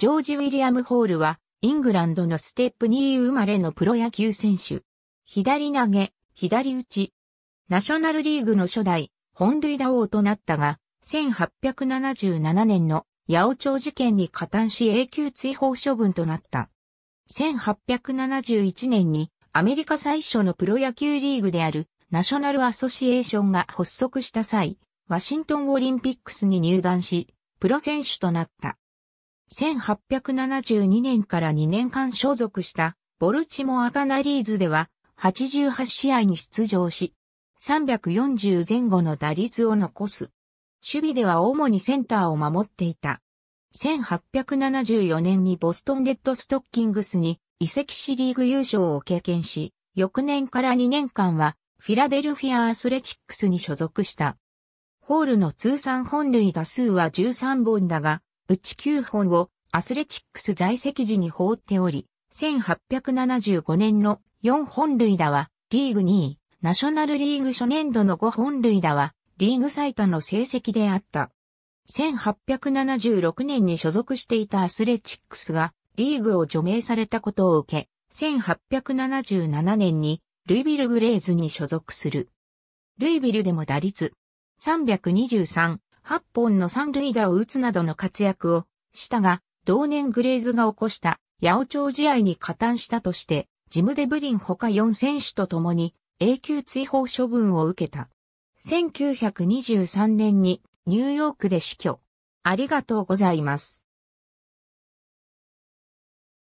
ジョージ・ウィリアム・ホールは、イングランドのステップ2生まれのプロ野球選手。左投げ、左打ち。ナショナルリーグの初代、本塁打王となったが、1877年の八百長事件に加担し永久追放処分となった。1871年にアメリカ最初のプロ野球リーグであるナショナルアソシエーションが発足した際、ワシントンオリンピックスに入団し、プロ選手となった。1872年から2年間所属したボルチモアカナリーズでは88試合に出場し、340前後の打率を残す。守備では主にセンターを守っていた。1874年にボストンレッドストッキングスに移籍シリーグ優勝を経験し、翌年から2年間はフィラデルフィアアスレチックスに所属した。ホールの通算本塁打数は13本だが、うち9本をアスレチックス在籍時に放っており、1875年の4本類打はリーグ2位、ナショナルリーグ初年度の5本類打はリーグ最多の成績であった。1876年に所属していたアスレチックスがリーグを除名されたことを受け、1877年にルイビル・グレーズに所属する。ルイビルでも打率323、8本の三塁打を打つなどの活躍をしたが、同年グレイズが起こした八百長試合に加担したとして、ジム・デブリン他4選手と共に永久追放処分を受けた。1923年にニューヨークで死去。ありがとうございます。